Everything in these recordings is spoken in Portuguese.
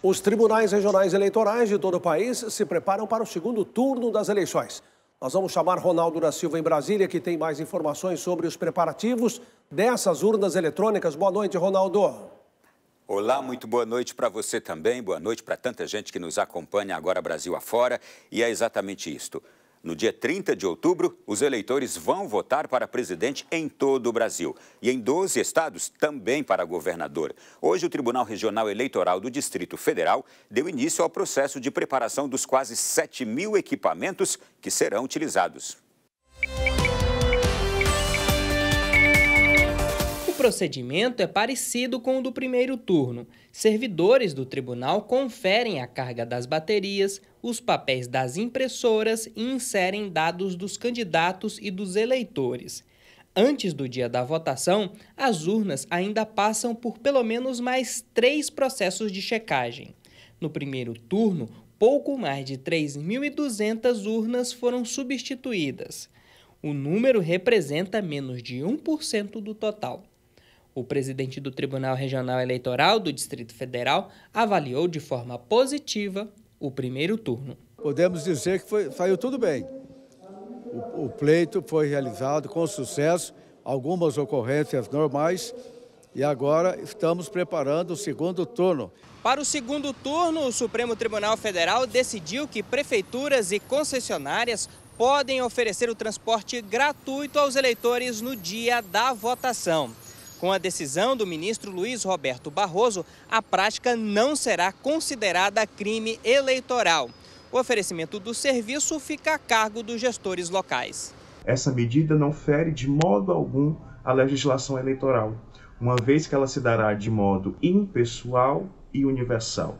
Os tribunais regionais eleitorais de todo o país se preparam para o segundo turno das eleições. Nós vamos chamar Ronaldo da Silva em Brasília, que tem mais informações sobre os preparativos dessas urnas eletrônicas. Boa noite, Ronaldo. Olá, muito boa noite para você também, boa noite para tanta gente que nos acompanha agora Brasil afora. E é exatamente isto. No dia 30 de outubro, os eleitores vão votar para presidente em todo o Brasil e em 12 estados também para governador. Hoje, o Tribunal Regional Eleitoral do Distrito Federal deu início ao processo de preparação dos quase 7 mil equipamentos que serão utilizados. procedimento é parecido com o do primeiro turno. Servidores do tribunal conferem a carga das baterias, os papéis das impressoras e inserem dados dos candidatos e dos eleitores. Antes do dia da votação, as urnas ainda passam por pelo menos mais três processos de checagem. No primeiro turno, pouco mais de 3.200 urnas foram substituídas. O número representa menos de 1% do total. O presidente do Tribunal Regional Eleitoral do Distrito Federal avaliou de forma positiva o primeiro turno. Podemos dizer que foi, saiu tudo bem. O, o pleito foi realizado com sucesso, algumas ocorrências normais, e agora estamos preparando o segundo turno. Para o segundo turno, o Supremo Tribunal Federal decidiu que prefeituras e concessionárias podem oferecer o transporte gratuito aos eleitores no dia da votação. Com a decisão do ministro Luiz Roberto Barroso, a prática não será considerada crime eleitoral. O oferecimento do serviço fica a cargo dos gestores locais. Essa medida não fere de modo algum a legislação eleitoral, uma vez que ela se dará de modo impessoal e universal.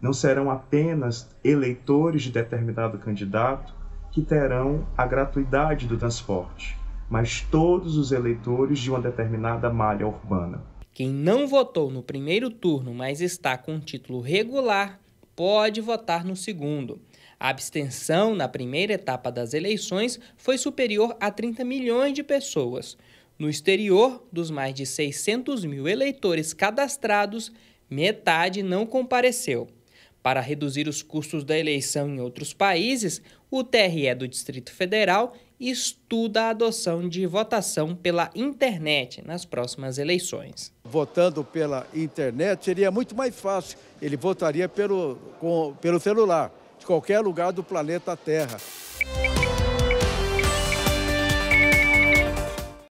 Não serão apenas eleitores de determinado candidato que terão a gratuidade do transporte mas todos os eleitores de uma determinada malha urbana. Quem não votou no primeiro turno, mas está com título regular, pode votar no segundo. A abstenção na primeira etapa das eleições foi superior a 30 milhões de pessoas. No exterior, dos mais de 600 mil eleitores cadastrados, metade não compareceu. Para reduzir os custos da eleição em outros países, o TRE do Distrito Federal estuda a adoção de votação pela internet nas próximas eleições. Votando pela internet seria muito mais fácil. Ele votaria pelo, com, pelo celular, de qualquer lugar do planeta Terra.